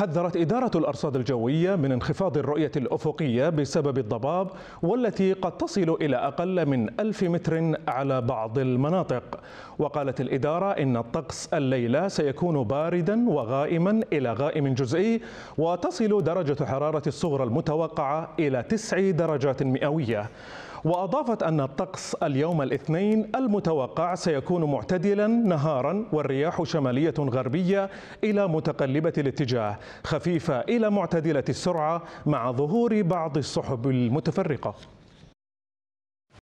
حذرت إدارة الأرصاد الجوية من انخفاض الرؤية الأفقية بسبب الضباب والتي قد تصل إلى أقل من ألف متر على بعض المناطق وقالت الإدارة إن الطقس الليلة سيكون باردا وغائما إلى غائم جزئي وتصل درجة حرارة الصغرى المتوقعة إلى تسع درجات مئوية وأضافت أن الطقس اليوم الاثنين المتوقع سيكون معتدلا نهارا والرياح شمالية غربية إلى متقلبة الاتجاه خفيفة إلى معتدلة السرعة مع ظهور بعض السحب المتفرقة